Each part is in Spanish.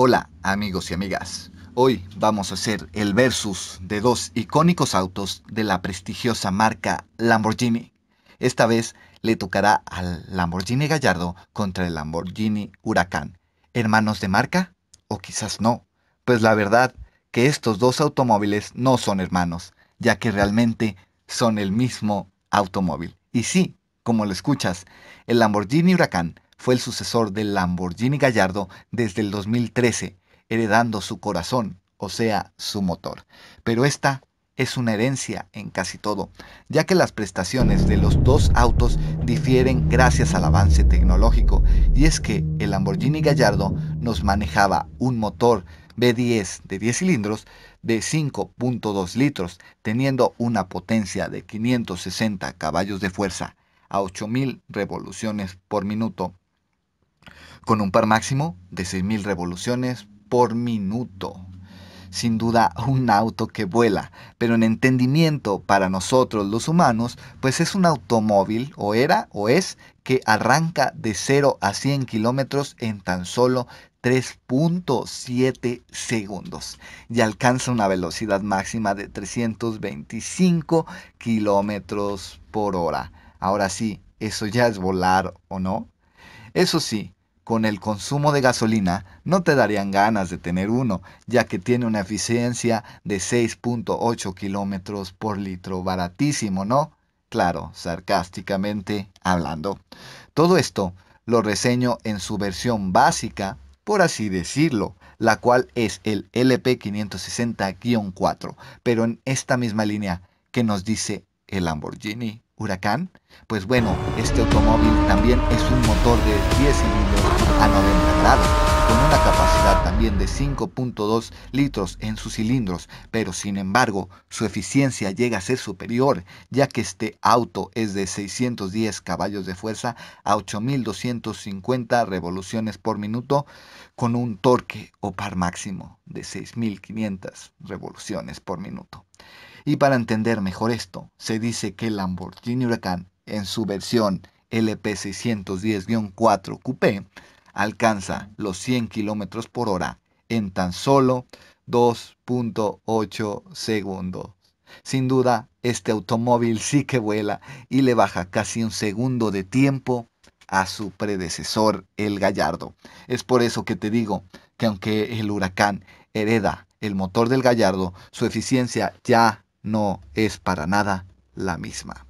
Hola amigos y amigas, hoy vamos a hacer el versus de dos icónicos autos de la prestigiosa marca Lamborghini. Esta vez le tocará al Lamborghini Gallardo contra el Lamborghini Huracán. ¿Hermanos de marca? O quizás no. Pues la verdad que estos dos automóviles no son hermanos, ya que realmente son el mismo automóvil. Y sí, como lo escuchas, el Lamborghini Huracán fue el sucesor del Lamborghini Gallardo desde el 2013, heredando su corazón, o sea, su motor. Pero esta es una herencia en casi todo, ya que las prestaciones de los dos autos difieren gracias al avance tecnológico, y es que el Lamborghini Gallardo nos manejaba un motor B10 de 10 cilindros de 5.2 litros, teniendo una potencia de 560 caballos de fuerza a 8.000 revoluciones por minuto con un par máximo de 6.000 revoluciones por minuto. Sin duda un auto que vuela, pero en entendimiento para nosotros los humanos, pues es un automóvil o era o es que arranca de 0 a 100 kilómetros en tan solo 3.7 segundos y alcanza una velocidad máxima de 325 kilómetros por hora. Ahora sí, eso ya es volar o no. Eso sí, con el consumo de gasolina no te darían ganas de tener uno, ya que tiene una eficiencia de 6.8 kilómetros por litro, baratísimo, ¿no? Claro, sarcásticamente hablando. Todo esto lo reseño en su versión básica, por así decirlo, la cual es el LP560-4, pero en esta misma línea que nos dice el Lamborghini Huracán, pues bueno, este automóvil también es un motor de 10 cilindros a 90 grados, con una capacidad también de 5.2 litros en sus cilindros, pero sin embargo su eficiencia llega a ser superior, ya que este auto es de 610 caballos de fuerza a 8.250 revoluciones por minuto, con un torque o par máximo de 6.500 revoluciones por minuto. Y para entender mejor esto, se dice que el Lamborghini Huracán, en su versión LP610-4 Coupé, alcanza los 100 km por hora en tan solo 2.8 segundos. Sin duda, este automóvil sí que vuela y le baja casi un segundo de tiempo a su predecesor, el Gallardo. Es por eso que te digo que aunque el huracán hereda el motor del Gallardo, su eficiencia ya no es para nada la misma.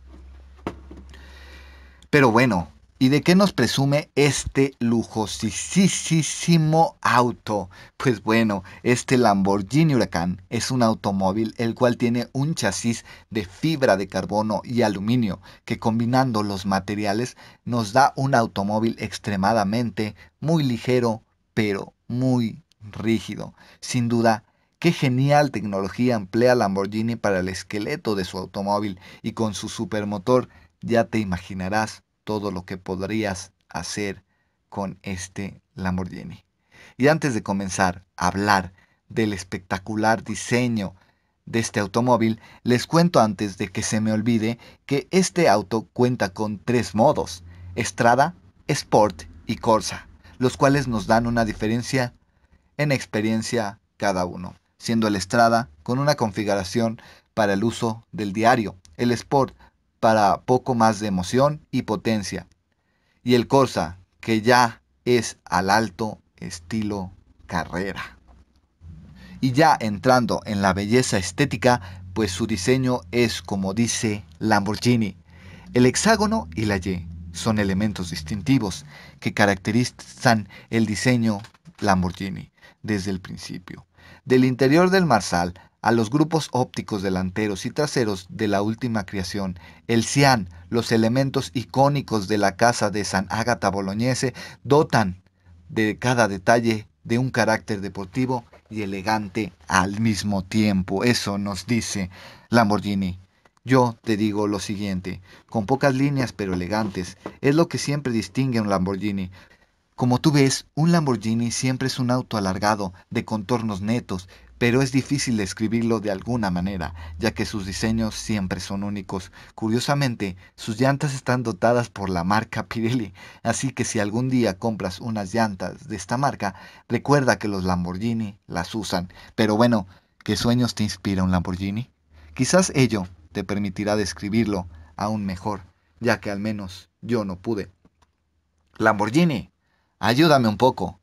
Pero bueno, ¿y de qué nos presume este lujosísimo auto? Pues bueno, este Lamborghini Huracán es un automóvil el cual tiene un chasis de fibra de carbono y aluminio que combinando los materiales nos da un automóvil extremadamente muy ligero pero muy rígido. Sin duda, Qué genial tecnología emplea Lamborghini para el esqueleto de su automóvil y con su supermotor ya te imaginarás todo lo que podrías hacer con este Lamborghini. Y antes de comenzar a hablar del espectacular diseño de este automóvil, les cuento antes de que se me olvide que este auto cuenta con tres modos, Estrada, Sport y Corsa, los cuales nos dan una diferencia en experiencia cada uno siendo el Estrada con una configuración para el uso del diario, el Sport para poco más de emoción y potencia, y el Corsa, que ya es al alto estilo carrera. Y ya entrando en la belleza estética, pues su diseño es como dice Lamborghini. El hexágono y la Y son elementos distintivos que caracterizan el diseño Lamborghini desde el principio. Del interior del marsal a los grupos ópticos delanteros y traseros de la última creación, el cian, los elementos icónicos de la casa de San Agata Boloñese, dotan de cada detalle de un carácter deportivo y elegante al mismo tiempo. Eso nos dice Lamborghini. Yo te digo lo siguiente, con pocas líneas pero elegantes, es lo que siempre distingue a un Lamborghini. Como tú ves, un Lamborghini siempre es un auto alargado, de contornos netos, pero es difícil describirlo de alguna manera, ya que sus diseños siempre son únicos. Curiosamente, sus llantas están dotadas por la marca Pirelli, así que si algún día compras unas llantas de esta marca, recuerda que los Lamborghini las usan. Pero bueno, ¿qué sueños te inspira un Lamborghini? Quizás ello te permitirá describirlo aún mejor, ya que al menos yo no pude. Lamborghini. Ayúdame un poco.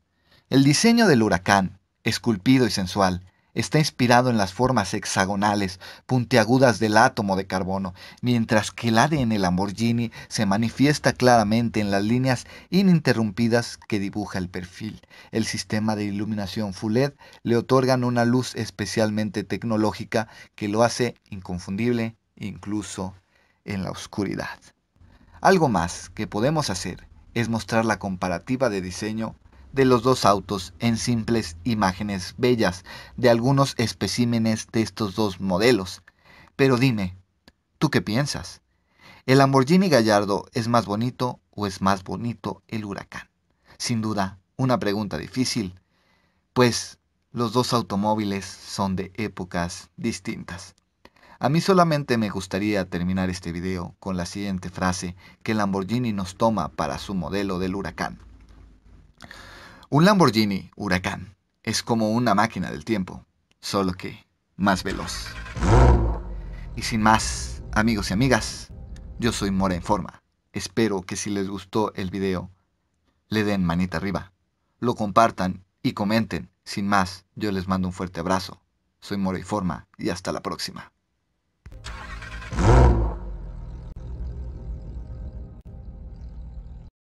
El diseño del huracán, esculpido y sensual, está inspirado en las formas hexagonales, puntiagudas del átomo de carbono, mientras que el ADN Lamborghini se manifiesta claramente en las líneas ininterrumpidas que dibuja el perfil. El sistema de iluminación LED le otorgan una luz especialmente tecnológica que lo hace inconfundible incluso en la oscuridad. Algo más que podemos hacer es mostrar la comparativa de diseño de los dos autos en simples imágenes bellas de algunos especímenes de estos dos modelos. Pero dime, ¿tú qué piensas? ¿El Lamborghini Gallardo es más bonito o es más bonito el Huracán? Sin duda, una pregunta difícil, pues los dos automóviles son de épocas distintas. A mí solamente me gustaría terminar este video con la siguiente frase que Lamborghini nos toma para su modelo del huracán. Un Lamborghini huracán es como una máquina del tiempo, solo que más veloz. Y sin más, amigos y amigas, yo soy Mora Informa. Espero que si les gustó el video, le den manita arriba, lo compartan y comenten. Sin más, yo les mando un fuerte abrazo. Soy Mora Informa y hasta la próxima.